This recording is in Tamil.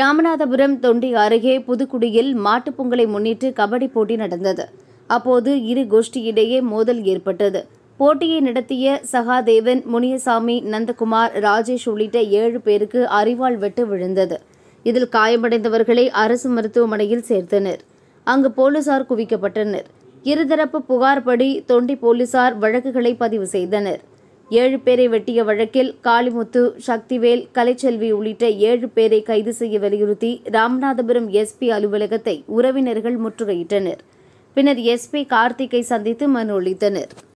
ராமநாதபுரம் தொண்டி அருகே புதுக்குடியில் மாட்டுப் பொங்கலை முன்னிட்டு கபடி போட்டி நடந்தது அப்போது இரு கோஷ்டியிடையே மோதல் ஏற்பட்டது போட்டியை நடத்திய சகாதேவன் முனியசாமி நந்தகுமார் ராஜேஷ் உள்ளிட்ட ஏழு பேருக்கு அறிவால் வெட்டு விழுந்தது இதில் காயமடைந்தவர்களை அரசு மருத்துவமனையில் சேர்த்தனர் அங்கு போலீசார் குவிக்கப்பட்டனர் இருதரப்பு புகார்படி தொண்டி போலீசார் வழக்குகளை பதிவு செய்தனர் ஏழு பேரை வெட்டிய வழக்கில் காளிமுத்து சக்திவேல் கலைச்செல்வி உள்ளிட்ட ஏழு பேரை கைது செய்ய வலியுறுத்தி ராமநாதபுரம் எஸ்பி அலுவலகத்தை உறவினர்கள் முற்றுகையிட்டனர் பின்னர் எஸ்பி கார்த்திகை சந்தித்து மனு அளித்தனர்